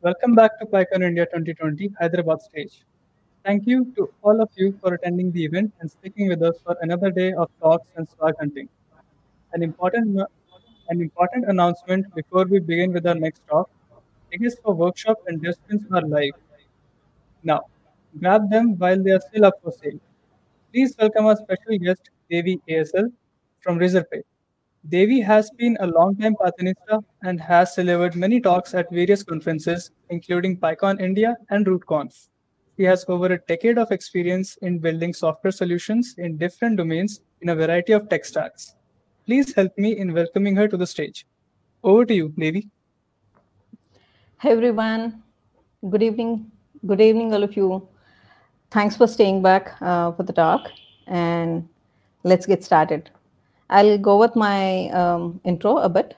Welcome back to PyCon India 2020 Hyderabad stage. Thank you to all of you for attending the event and sticking with us for another day of talks and swag hunting. An important, an important announcement before we begin with our next talk. Tickets for workshop and distance are live. Now, grab them while they are still up for sale. Please welcome our special guest, Devi ASL from Razorpay. Devi has been a long-time Pathanista and has delivered many talks at various conferences, including PyCon India and RootConf. He has over a decade of experience in building software solutions in different domains in a variety of tech stacks. Please help me in welcoming her to the stage. Over to you, Devi. Hi everyone. Good evening. Good evening, all of you. Thanks for staying back uh, for the talk, and let's get started. I'll go with my um, intro a bit.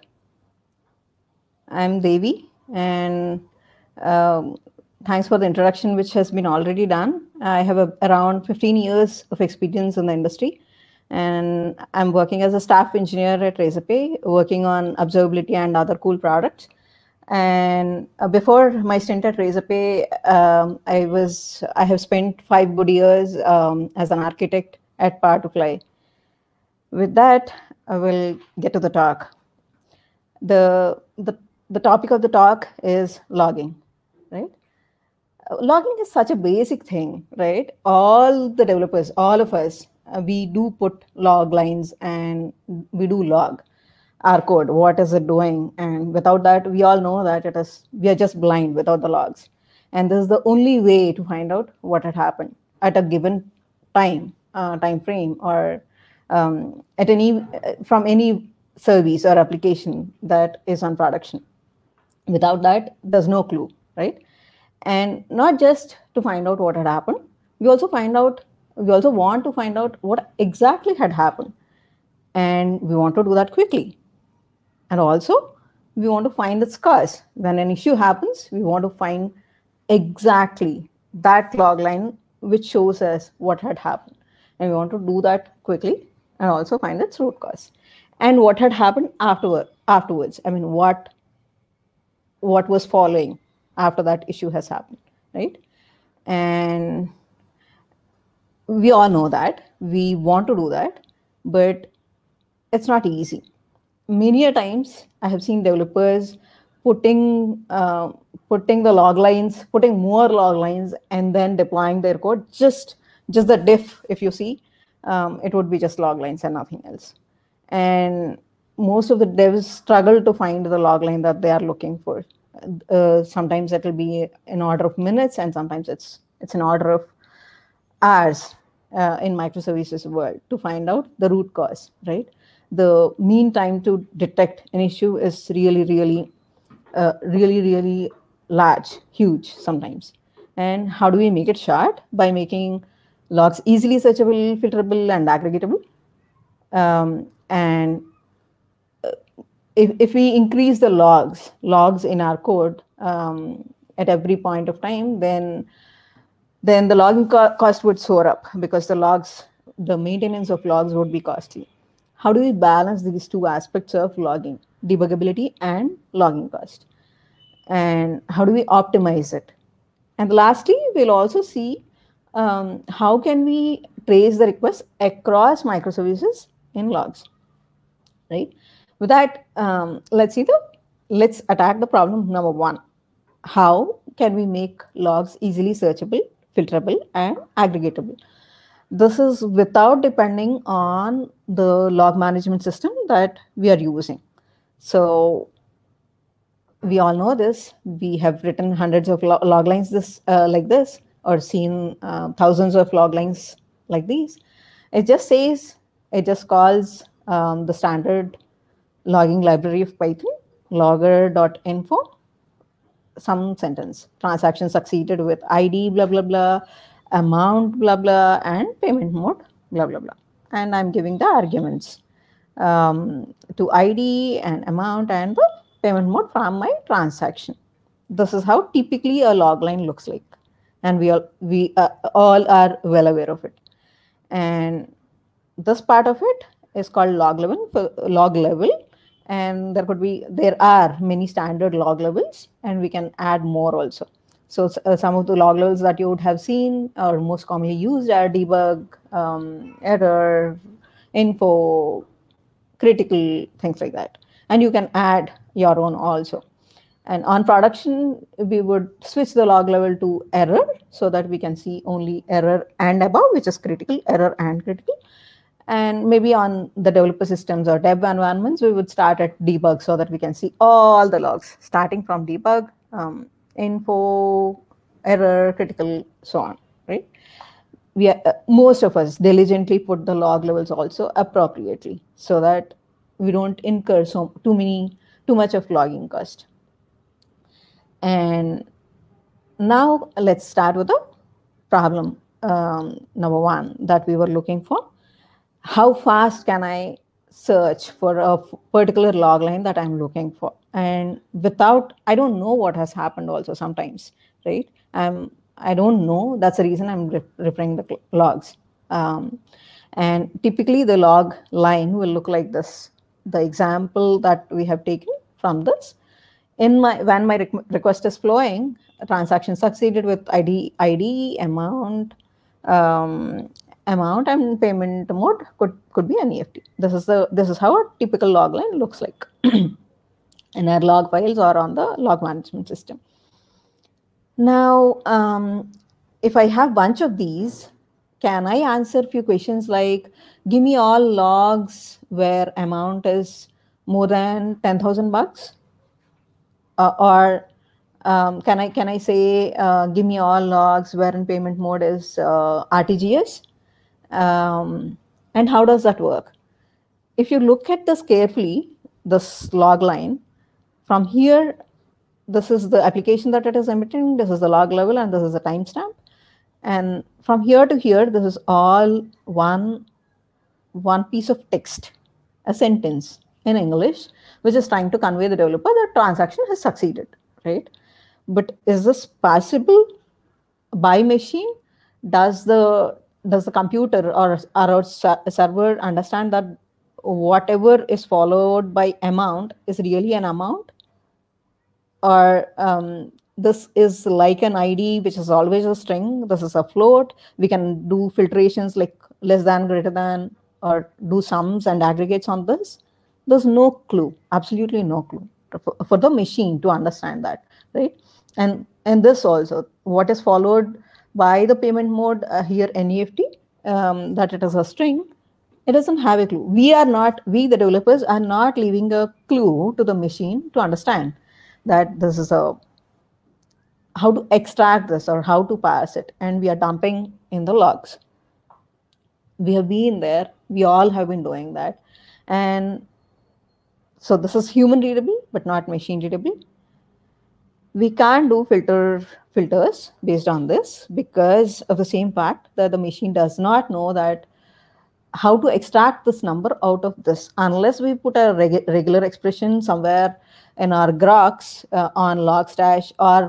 I'm Devi and um, thanks for the introduction which has been already done. I have a, around 15 years of experience in the industry and I'm working as a staff engineer at Razorpay, working on observability and other cool products. And uh, before my stint at Razorpay, um, I was I have spent five good years um, as an architect at Power2Fly. With that, I will get to the talk. The, the, the topic of the talk is logging, right? Uh, logging is such a basic thing, right? All the developers, all of us, uh, we do put log lines and we do log our code what is it doing and without that we all know that it is we are just blind without the logs and this is the only way to find out what had happened at a given time uh, time frame or um, at any uh, from any service or application that is on production. Without that, there's no clue, right? And not just to find out what had happened, we also find out we also want to find out what exactly had happened, and we want to do that quickly. And also, we want to find its cause. When an issue happens, we want to find exactly that log line which shows us what had happened. And we want to do that quickly and also find its root cause and what had happened afterward afterwards i mean what what was following after that issue has happened right and we all know that we want to do that but it's not easy many a times i have seen developers putting uh, putting the log lines putting more log lines and then deploying their code just just the diff if you see um, it would be just log lines and nothing else. And most of the devs struggle to find the log line that they are looking for. Uh, sometimes it will be in order of minutes, and sometimes it's it's an order of hours uh, in microservices world to find out the root cause. Right, the mean time to detect an issue is really, really, uh, really, really large, huge sometimes. And how do we make it short? By making logs easily searchable, filterable, and aggregatable. Um, and uh, if, if we increase the logs, logs in our code um, at every point of time, then then the logging co cost would soar up because the logs, the maintenance of logs would be costly. How do we balance these two aspects of logging, debuggability and logging cost? And how do we optimize it? And lastly, we'll also see um, how can we trace the request across microservices in logs, right? With that, um, let's see the, let's attack the problem number one. How can we make logs easily searchable, filterable, and aggregatable? This is without depending on the log management system that we are using. So we all know this. We have written hundreds of log lines this uh, like this or seen uh, thousands of log lines like these. It just says, it just calls um, the standard logging library of Python, logger.info, some sentence, transaction succeeded with ID, blah, blah, blah, amount, blah, blah, and payment mode, blah, blah, blah. And I'm giving the arguments um, to ID and amount and the payment mode from my transaction. This is how typically a log line looks like and we all we uh, all are well aware of it and this part of it is called log level log level and there could be there are many standard log levels and we can add more also so uh, some of the log levels that you would have seen or most commonly used are debug um, error info critical things like that and you can add your own also and on production, we would switch the log level to error so that we can see only error and above, which is critical, error and critical. And maybe on the developer systems or dev environments, we would start at debug so that we can see all the logs starting from debug, um, info, error, critical, so on, right? We are, uh, most of us diligently put the log levels also appropriately so that we don't incur so too many too much of logging cost and now let's start with the problem um, number one that we were looking for. How fast can I search for a particular log line that I'm looking for? And without, I don't know what has happened also sometimes, right? I'm, I don't know. That's the reason I'm re referring the logs. Um, and typically the log line will look like this. The example that we have taken from this in my when my request is flowing, transaction succeeded with ID, ID amount, um, amount and payment mode could could be an EFT. This is the this is how a typical log line looks like in our log files or on the log management system. Now, um, if I have bunch of these, can I answer few questions like, give me all logs where amount is more than 10,000 bucks? uh, or um, can I can I say uh, give me all logs wherein payment mode is uh, RTGS, um, and how does that work? If you look at this carefully, this log line from here, this is the application that it is emitting. This is the log level, and this is the timestamp. And from here to here, this is all one one piece of text, a sentence in English, which is trying to convey the developer that transaction has succeeded, right? But is this possible by machine? Does the does the computer or, or server understand that whatever is followed by amount is really an amount? Or um, this is like an ID, which is always a string. This is a float. We can do filtrations like less than, greater than, or do sums and aggregates on this there's no clue absolutely no clue for, for the machine to understand that right and and this also what is followed by the payment mode uh, here neft um, that it is a string it doesn't have a clue we are not we the developers are not leaving a clue to the machine to understand that this is a how to extract this or how to pass it and we are dumping in the logs we have been there we all have been doing that and so this is human readable, but not machine readable. We can't do filter filters based on this because of the same fact that the machine does not know that how to extract this number out of this unless we put a reg regular expression somewhere in our grox uh, on logstash or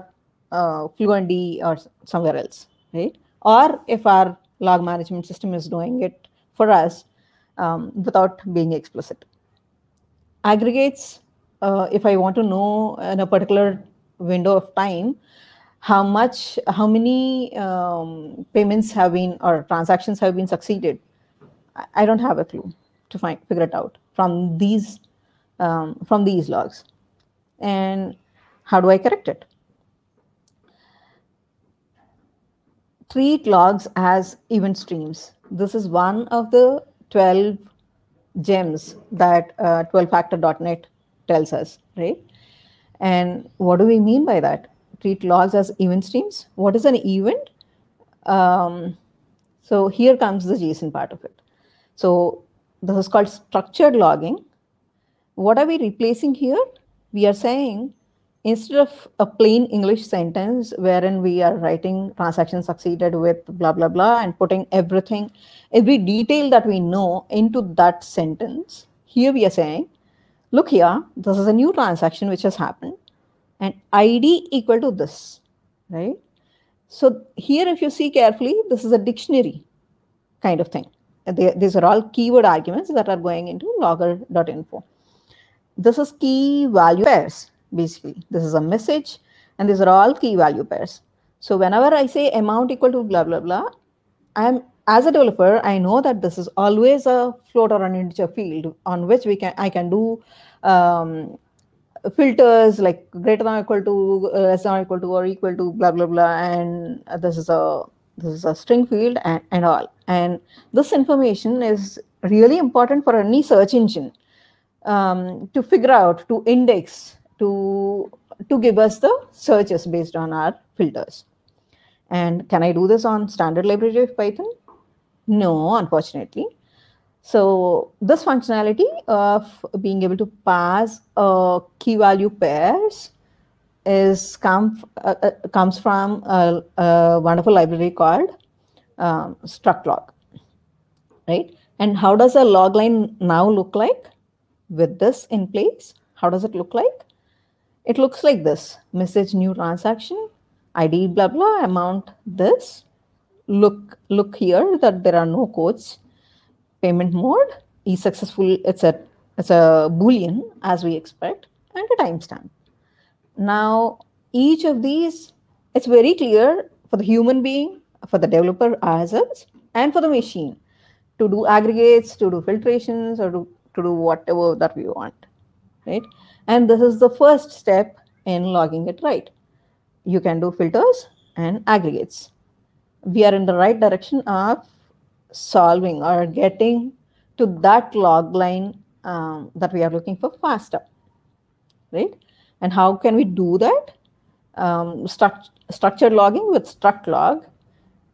uh, fluentd or somewhere else right or if our log management system is doing it for us um, without being explicit aggregates uh, if i want to know in a particular window of time how much how many um, payments have been or transactions have been succeeded i don't have a clue to find figure it out from these um, from these logs and how do i correct it treat logs as event streams this is one of the 12 gems that 12factor.net uh, tells us, right? And what do we mean by that? Treat logs as event streams. What is an event? Um, so here comes the JSON part of it. So this is called structured logging. What are we replacing here? We are saying instead of a plain English sentence wherein we are writing transaction succeeded with blah, blah, blah, and putting everything, every detail that we know into that sentence, here we are saying, look here, this is a new transaction which has happened and ID equal to this, right? So here, if you see carefully, this is a dictionary kind of thing. They, these are all keyword arguments that are going into logger.info. This is key value pairs basically. This is a message and these are all key value pairs. So whenever I say amount equal to blah, blah, blah, I'm as a developer, I know that this is always a float or an integer field on which we can I can do um, filters like greater than or equal to uh, less than or equal to or equal to blah blah blah and this is a this is a string field and, and all and this information is really important for any search engine um, to figure out to index to, to give us the searches based on our filters. And can I do this on standard library of Python? No, unfortunately. So this functionality of being able to pass uh, key value pairs is come uh, uh, comes from a, a, wonderful library called um, struct log, right? And how does a log line now look like with this in place? How does it look like? It looks like this. Message new transaction, ID blah blah, amount this. Look, look here that there are no codes. Payment mode is successful. It's a it's a boolean as we expect and a timestamp. Now each of these, it's very clear for the human being, for the developer ourselves, and for the machine to do aggregates, to do filtrations, or to, to do whatever that we want, right? And this is the first step in logging it right. You can do filters and aggregates. We are in the right direction of solving or getting to that log line um, that we are looking for faster, right? And how can we do that? Um, struct structured logging with struct log,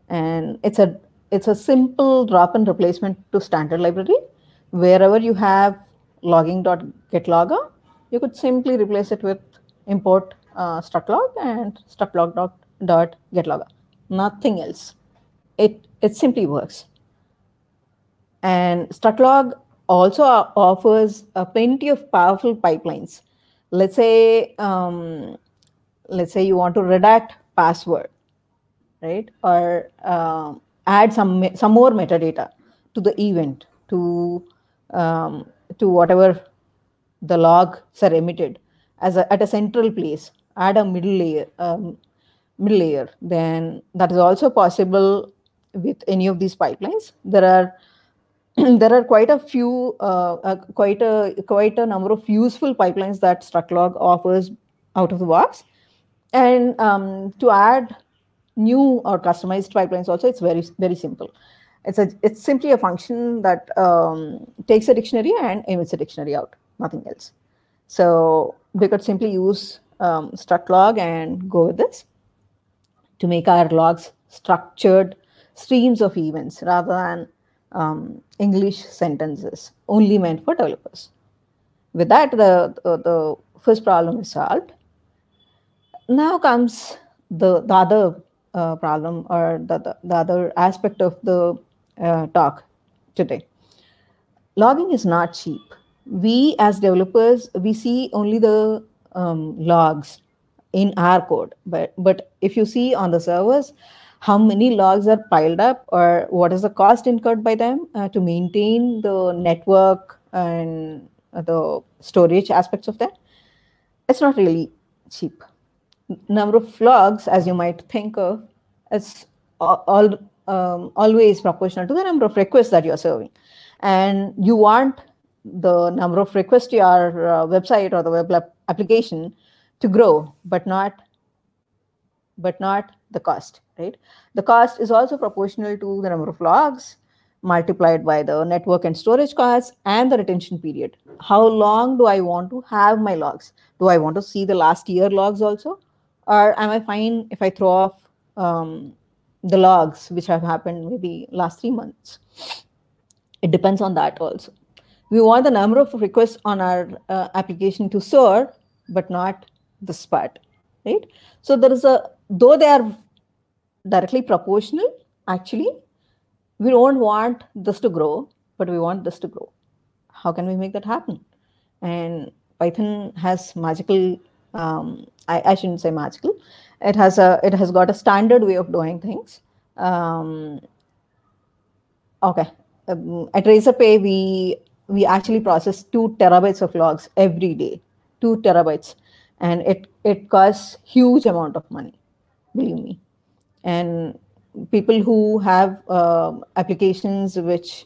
and it's a it's a simple drop and replacement to standard library. Wherever you have logging.getlogger, you could simply replace it with import uh, struct log and struct log dot, dot get logger. Nothing else. It it simply works. And struct log also offers uh, plenty of powerful pipelines. Let's say um, let's say you want to redact password, right? Or uh, add some some more metadata to the event to um, to whatever the logs are emitted as a, at a central place add a middle layer um, middle layer then that is also possible with any of these pipelines there are there are quite a few uh, uh, quite a quite a number of useful pipelines that structlog offers out of the box and um, to add new or customized pipelines also it's very very simple it's a it's simply a function that um, takes a dictionary and emits a dictionary out nothing else. So we could simply use um, struct log and go with this to make our logs structured streams of events rather than um, English sentences only meant for developers. With that, the, the, the first problem is solved. Now comes the, the other uh, problem or the, the, the, other aspect of the uh, talk today. Logging is not cheap we as developers we see only the um, logs in our code but but if you see on the servers how many logs are piled up or what is the cost incurred by them uh, to maintain the network and the storage aspects of that it's not really cheap number of logs as you might think of is all um, always proportional to the number of requests that you're serving and you want the number of requests to your uh, website or the web application to grow, but not but not the cost, right? The cost is also proportional to the number of logs multiplied by the network and storage costs and the retention period. How long do I want to have my logs? Do I want to see the last year logs also? Or am I fine if I throw off um, the logs which have happened maybe last three months? It depends on that also. We want the number of requests on our uh, application to soar, but not this part, right? So there is a, though they are directly proportional, actually, we don't want this to grow, but we want this to grow. How can we make that happen? And Python has magical, um, I, I shouldn't say magical, it has a, it has got a standard way of doing things. Um, okay um, at razorpay we we actually process two terabytes of logs every day, two terabytes, and it it costs huge amount of money, believe me. And people who have uh, applications which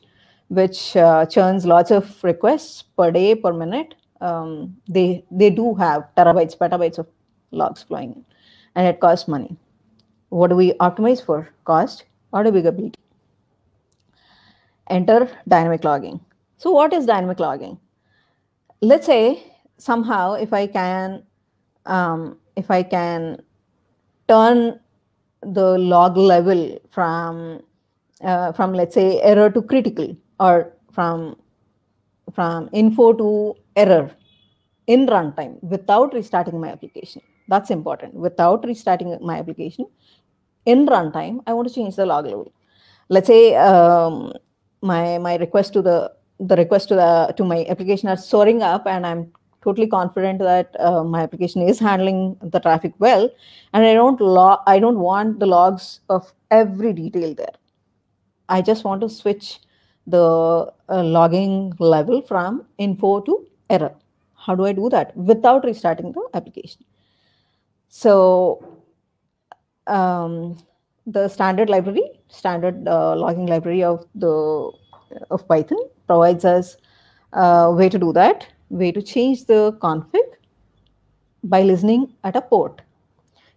which uh, churns lots of requests per day per minute, um, they they do have terabytes petabytes of logs flowing in, and it costs money. What do we optimize for? Cost or bigger Enter dynamic logging so what is dynamic logging? Let's say somehow if I can um, if I can turn the log level from uh, from let's say error to critical or from from info to error in runtime without restarting my application. That's important. Without restarting my application in runtime, I want to change the log level. Let's say um, my my request to the the request to the to my application are soaring up and i'm totally confident that uh, my application is handling the traffic well and i don't log i don't want the logs of every detail there i just want to switch the uh, logging level from info to error how do i do that without restarting the application so um, the standard library standard uh, logging library of the of Python provides us a way to do that, way to change the config by listening at a port.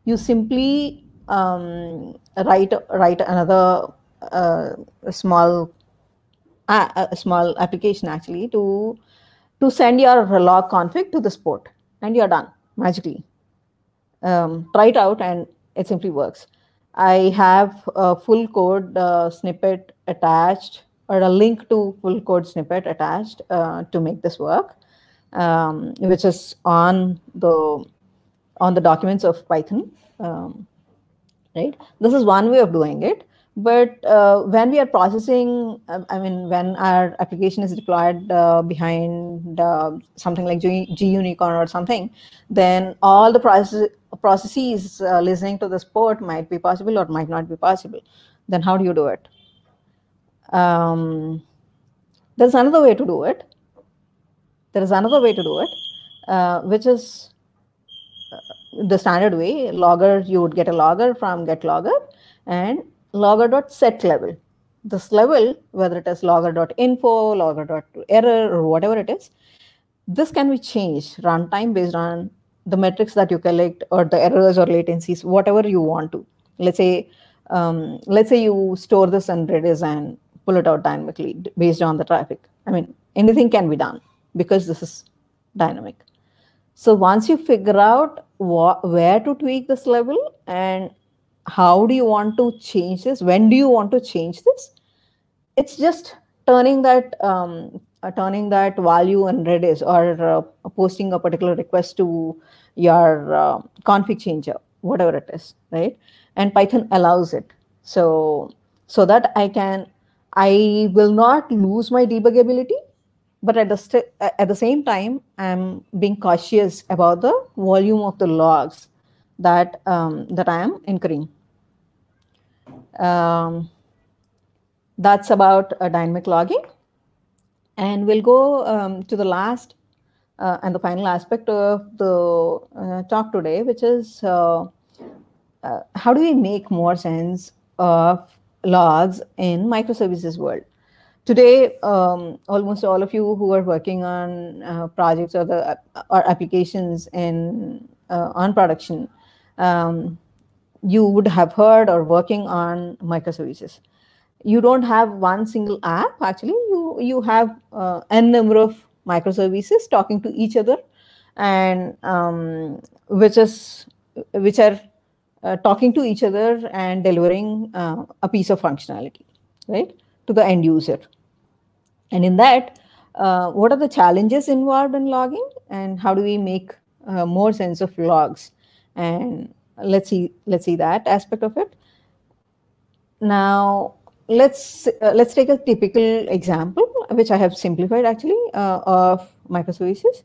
You simply um, write write another uh, small a small application actually to to send your log config to this port, and you're done magically. Um, try it out, and it simply works. I have a full code uh, snippet attached or a link to full code snippet attached uh, to make this work, um, which is on the on the documents of Python, um, right? This is one way of doing it. But uh, when we are processing, um, I mean, when our application is deployed uh, behind uh, something like G, G Unicorn or something, then all the process processes uh, listening to this port might be possible or might not be possible. Then how do you do it? Um, there's another way to do it. There is another way to do it, uh, which is uh, the standard way. Logger, you would get a logger from get logger and logger dot set level. This level, whether it is logger dot info, logger dot error, or whatever it is, this can be changed runtime based on the metrics that you collect or the errors or latencies, whatever you want to. Let's say, um, let's say you store this in Redis and pull it out dynamically based on the traffic. I mean, anything can be done because this is dynamic. So once you figure out where to tweak this level and how do you want to change this, when do you want to change this, it's just turning that um, uh, turning that value in Redis or uh, posting a particular request to your uh, config changer, whatever it is, right? And Python allows it. So so that I can I will not lose my debuggability, but at the st- at the same time, I'm being cautious about the volume of the logs that um, that I am incurring. Um, that's about uh, dynamic logging, and we'll go um, to the last uh, and the final aspect of the uh, talk today, which is uh, uh, how do we make more sense of logs in microservices world. Today, um, almost all of you who are working on uh, projects or the uh, or applications in uh, on production, um, you would have heard or working on microservices. You don't have one single app. Actually, you you have uh, n number of microservices talking to each other, and um, which is which are uh, talking to each other and delivering uh, a piece of functionality, right, to the end user. And in that, uh, what are the challenges involved in logging and how do we make uh, more sense of logs? And let's see, let's see that aspect of it. Now, let's uh, let's take a typical example, which I have simplified actually of microservices.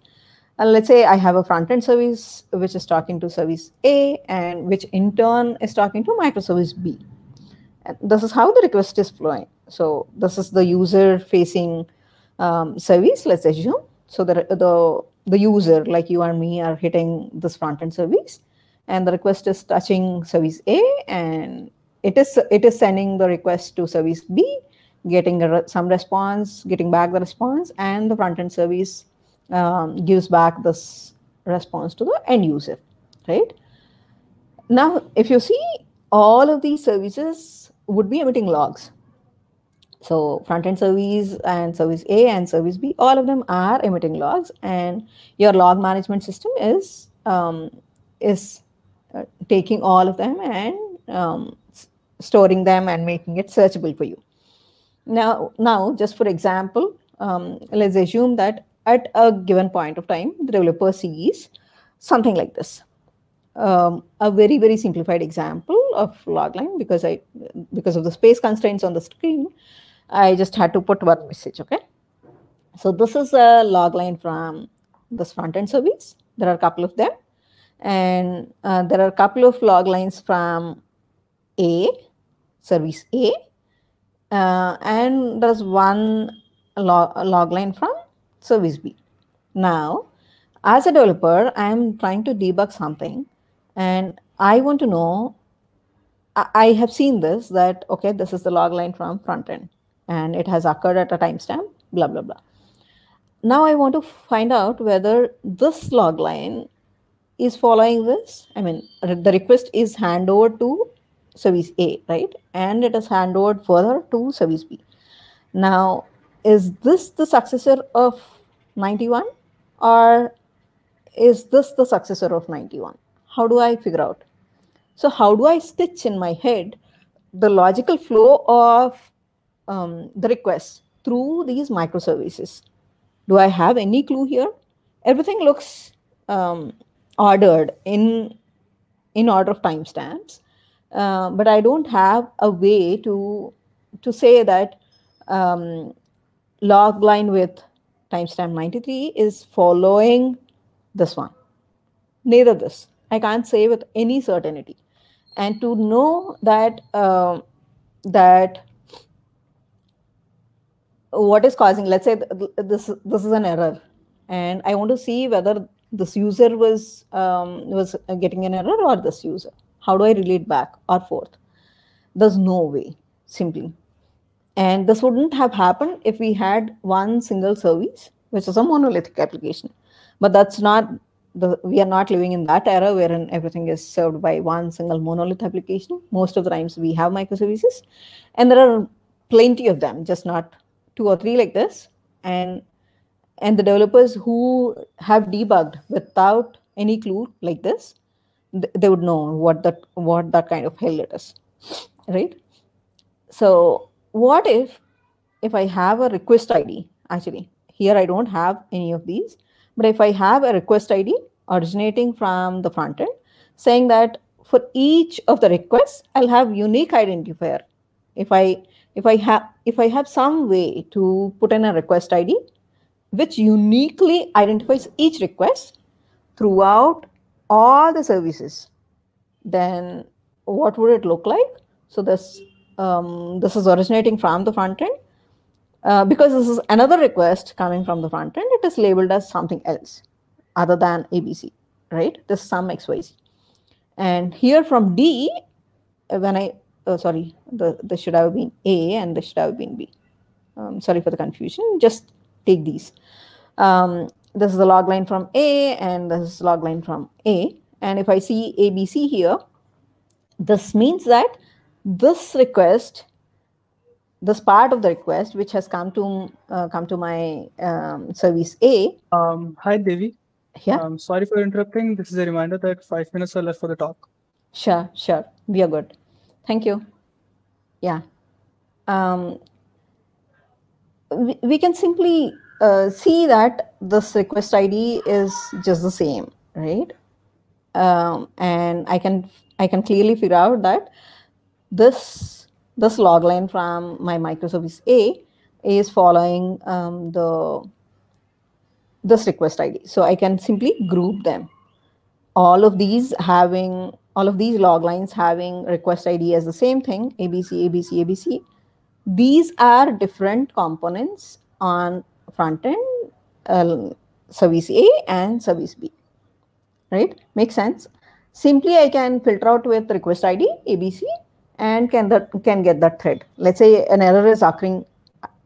And let's say I have a front-end service which is talking to service A and which in turn is talking to microservice B. And this is how the request is flowing. So this is the user-facing um, service, let's assume. So the, the, the user, like you and me, are hitting this front-end service and the request is touching service A and it is it is sending the request to service B, getting re some response, getting back the response, and the front-end service um, gives back this response to the end user, right? Now, if you see, all of these services would be emitting logs. So front-end service and service A and service B, all of them are emitting logs, and your log management system is um, is uh, taking all of them and um, storing them and making it searchable for you. Now, now just for example, um, let's assume that at a given point of time, the developer sees something like this. Um, a very, very simplified example of logline because I, because of the space constraints on the screen, I just had to put one message, okay? So this is a logline from this front-end service. There are a couple of them. And uh, there are a couple of loglines from A, service A. Uh, and there's one log, log line from service B. Now, as a developer, I am trying to debug something and I want to know, I have seen this that, okay, this is the log line from front end and it has occurred at a timestamp, blah, blah, blah. Now I want to find out whether this log line is following this. I mean, the request is hand over to service A, right? And it is hand over further to service B. Now, is this the successor of 91 or is this the successor of 91? How do I figure out? So how do I stitch in my head the logical flow of um, the requests through these microservices? Do I have any clue here? Everything looks um, ordered in, in order of timestamps, uh, but I don't have a way to, to say that um, log line with timestamp 93 is following this one. Neither this. I can't say with any certainty. And to know that uh, that what is causing, let's say th this this is an error, and I want to see whether this user was um, was getting an error or this user. How do I relate back or forth? There's no way, simply. And this wouldn't have happened if we had one single service, which is a monolithic application. But that's not the, we are not living in that era wherein everything is served by one single monolith application. Most of the times we have microservices, and there are plenty of them, just not two or three like this. And and the developers who have debugged without any clue like this, they would know what that what that kind of hell it is, right? So what if if I have a request ID? Actually, here I don't have any of these, but if I have a request ID originating from the front end saying that for each of the requests, I'll have unique identifier. If I if I have if I have some way to put in a request ID which uniquely identifies each request throughout all the services, then what would it look like? So this um, this is originating from the front end. Uh, because this is another request coming from the front end, it is labeled as something else other than ABC, right? This sum XYZ. And here from D, uh, when I, oh, sorry, the, this should have been A and this should have been B. Um, sorry for the confusion, just take these. Um, this is the log line from A and this is log line from A. And if I see ABC here, this means that this request, this part of the request, which has come to uh, come to my um, service A. Um, hi, Devi. Yeah. Um, sorry for interrupting. This is a reminder that five minutes are left for the talk. Sure, sure. We are good. Thank you. Yeah. Um, we, we can simply uh, see that this request ID is just the same, right? Um, and I can I can clearly figure out that this this log line from my microservice A is following um, the this request ID. So I can simply group them. All of these having all of these log lines having request ID as the same thing, ABC, ABC, ABC. These are different components on front end uh, service A and service B, right? Makes sense. Simply, I can filter out with request ID, ABC, and can that can get that thread let's say an error is occurring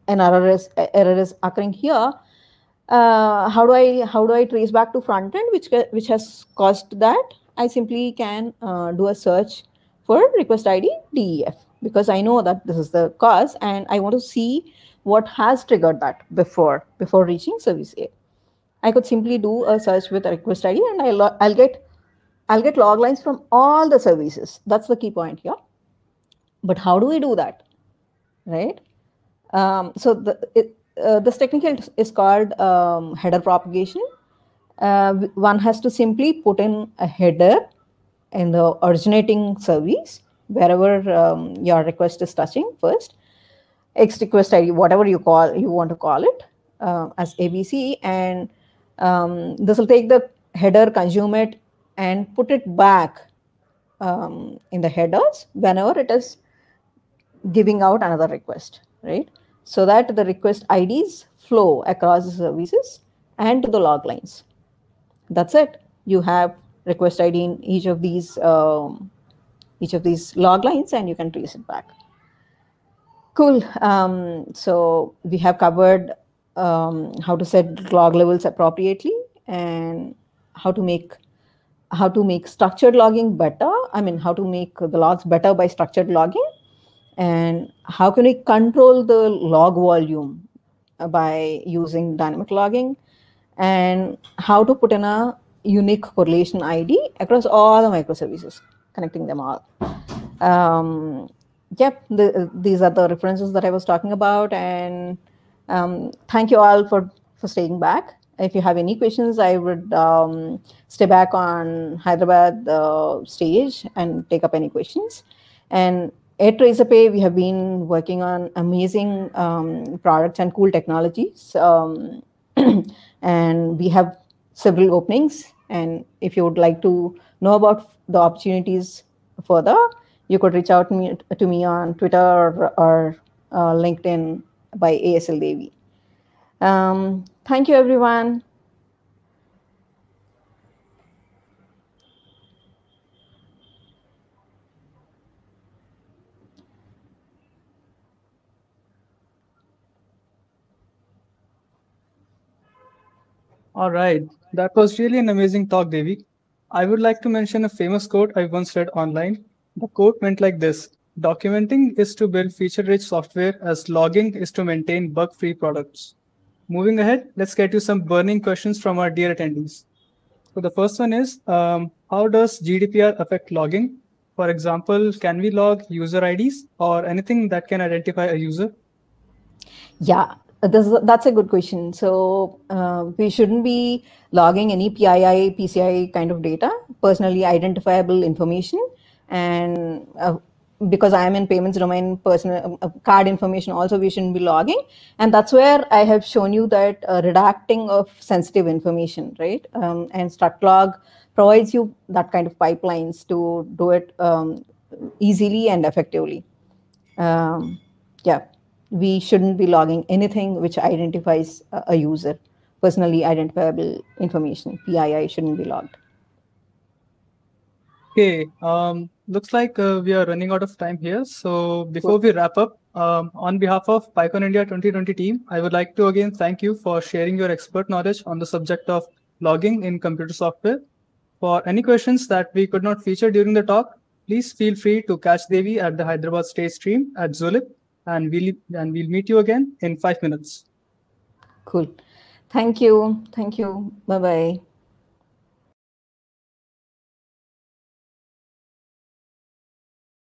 an error is error is occurring here uh, how do i how do i trace back to front end which which has caused that i simply can uh, do a search for request id def because i know that this is the cause and i want to see what has triggered that before before reaching service a i could simply do a search with a request id and i'll i'll get i'll get log lines from all the services that's the key point here but how do we do that right um, so the, it, uh, this technique is called um, header propagation uh, one has to simply put in a header in the originating service wherever um, your request is touching first x request id whatever you call you want to call it uh, as abc and um, this will take the header consume it and put it back um, in the headers whenever it is giving out another request, right? So that the request IDs flow across the services and to the log lines. That's it. You have request ID in each of these um, each of these log lines, and you can trace it back. Cool. Um, so we have covered um, how to set log levels appropriately and how to make how to make structured logging better. I mean, how to make the logs better by structured logging and how can we control the log volume by using dynamic logging and how to put in a unique correlation ID across all the microservices, connecting them all. Um, yep, the, these are the references that I was talking about. And um, thank you all for, for staying back. If you have any questions, I would um, stay back on Hyderabad uh, stage and take up any questions. And at TracerPay, we have been working on amazing um, products and cool technologies. Um, and we have several openings. And if you would like to know about the opportunities further, you could reach out me, to me on Twitter or, or uh, LinkedIn by ASL Devi. Um, thank you, everyone. All right. That was really an amazing talk, Devi. I would like to mention a famous quote I once read online. The quote went like this Documenting is to build feature rich software, as logging is to maintain bug free products. Moving ahead, let's get to some burning questions from our dear attendees. So, the first one is um, How does GDPR affect logging? For example, can we log user IDs or anything that can identify a user? Yeah, uh, this, that's a good question. So uh, we shouldn't be logging any PII, PCI kind of data, personally identifiable information. And uh, because I am in payments domain, personal um, uh, card information also we shouldn't be logging. And that's where I have shown you that uh, redacting of sensitive information, right? Um, and Structlog provides you that kind of pipelines to do it um, easily and effectively. Um, yeah we shouldn't be logging anything which identifies a user. Personally identifiable information, PII, shouldn't be logged. Okay, um, looks like uh, we are running out of time here. So before we wrap up, um, on behalf of PyCon India 2020 team, I would like to again thank you for sharing your expert knowledge on the subject of logging in computer software. For any questions that we could not feature during the talk, please feel free to catch Devi at the Hyderabad State Stream at Zulip and we'll and we'll meet you again in five minutes. Cool. Thank you. Thank you. Bye bye.